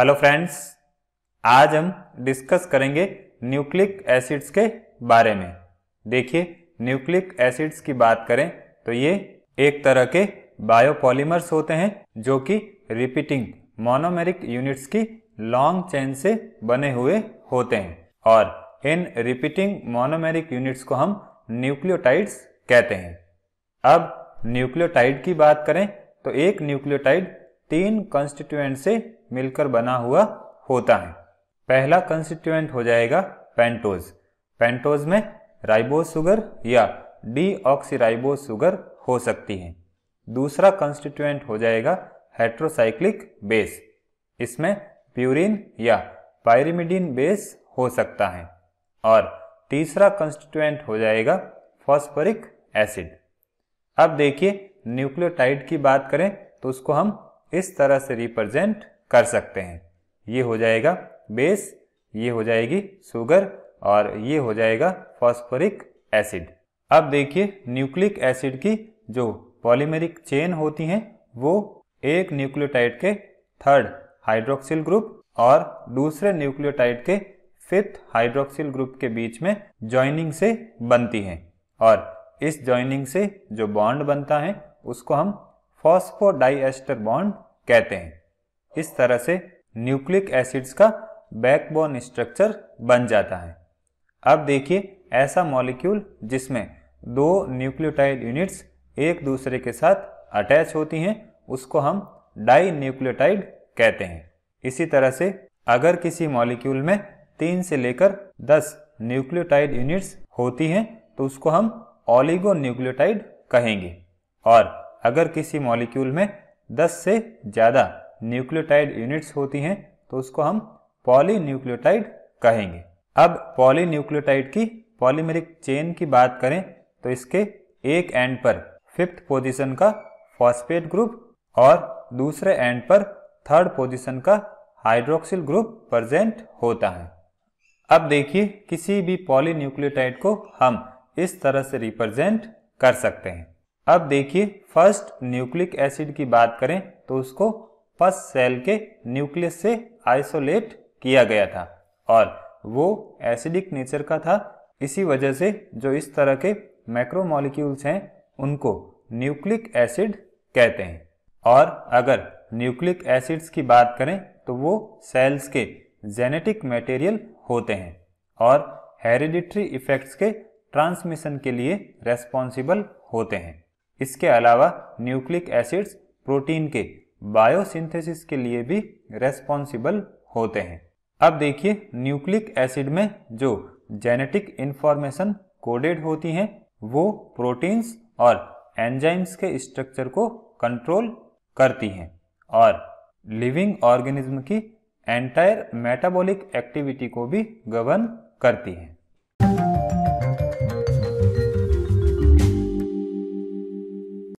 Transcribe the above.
hello friends आज हम discuss करेंगे न्यूक्लिक एसिड्स के बारे में देखिए न्यूक्लिक एसिड्स की बात करें तो ये एक तरह के बायोपॉलीमर्स होते हैं जो कि रिपीटिंग मोनोमेरिक यूनिट्स की लॉन्ग चेन से बने हुए होते हैं और इन रिपीटिंग मोनोमेरिक यूनिट्स को हम न्यूक्लियोटाइड्स कहते हैं अब न्यूक्लियोटाइड की बात करें तो एक न्यूक्लियोटाइड तीन कंस्टिट्यूएंट से मिलकर बना हुआ होता है पहला कंस्टिट्यूएंट हो जाएगा पेंटोज पेंटोज में राइबोस शुगर या डी ऑक्सीराइबोज शुगर हो सकती है दूसरा कंस्टिट्यूएंट हो जाएगा हेट्रोसाइक्लिक बेस इसमें प्यूरिन या पायरिमिडिन बेस हो सकता है और तीसरा कंस्टिट्यूएंट हो जाएगा फॉस्फोरिक एसिड अब देखिए न्यूक्लियोटाइड की बात करें तो उसको हम इस तरह से रिप्रेजेंट कर सकते हैं ये हो जाएगा बेस ये हो जाएगी शुगर और ये हो जाएगा फॉस्फोरिक एसिड अब देखिए न्यूक्लिक एसिड की जो पॉलीमेरिक चेन होती हैं वो एक न्यूक्लियोटाइड के थर्ड हाइड्रोक्सिल ग्रुप और दूसरे न्यूक्लियोटाइड के फिफ्थ हाइड्रोक्सिल ग्रुप के बीच में ज्वाइनिंग से बनती हैं और इस ज्वाइनिंग से जो बॉन्ड बनता है उसको हम फॉस्फोडाइएस्टर बॉन्ड कहते हैं इस तरह से न्यूक्लिक एसिड्स का बैकबोन स्ट्रक्चर बन जाता है अब देखिए ऐसा मॉलिक्यूल जिसमें दो न्यूक्लियोटाइड यूनिट्स एक दूसरे के साथ अटैच होती हैं उसको हम डाई न्यूक्लियोटाइड कहते हैं इसी तरह से अगर किसी मॉलिक्यूल में तीन से लेकर दस न्यूक्लियोटाइड यूनिट्स होती हैं तो उसको हम ऑलिगो न्यूक्लियोटाइड कहेंगे और अगर किसी मॉलिक्यूल में 10 से ज़्यादा न्यूक्लियोटाइड यूनिट्स होती हैं तो उसको हम पॉलीन्यूक्लियोटाइड कहेंगे अब पॉलीन्यूक्लियोटाइड की पॉलीमेरिक चेन की बात करें तो इसके एक एंड पर फिफ्थ पोजीशन का फॉस्फेट ग्रुप और दूसरे एंड पर थर्ड पोजीशन का हाइड्रोक्सिल ग्रुप प्रेजेंट होता है अब देखिए किसी भी पॉलीन्यूक्लियोटाइड को हम इस तरह से रिप्रेजेंट कर सकते हैं अब देखिए फर्स्ट न्यूक्लिक एसिड की बात करें तो उसको फर्स्ट सेल के न्यूक्लियस से आइसोलेट किया गया था और वो एसिडिक नेचर का था इसी वजह से जो इस तरह के मैक्रोमोलिक्यूल्स हैं उनको न्यूक्लिक एसिड कहते हैं और अगर न्यूक्लिक एसिड्स की बात करें तो वो सेल्स के जेनेटिक मटेरियल होते हैं और हेरिडिट्री इफेक्ट्स के ट्रांसमिशन के लिए रेस्पॉन्सिबल होते हैं इसके अलावा न्यूक्लिक एसिड्स प्रोटीन के बायोसिंथेसिस के लिए भी रेस्पॉन्सिबल होते हैं अब देखिए न्यूक्लिक एसिड में जो जेनेटिक इंफॉर्मेशन कोडेड होती हैं वो प्रोटीन्स और एंजाइम्स के स्ट्रक्चर को कंट्रोल करती हैं और लिविंग ऑर्गेनिज्म की एंटायर मेटाबॉलिक एक्टिविटी को भी गवर्न करती हैं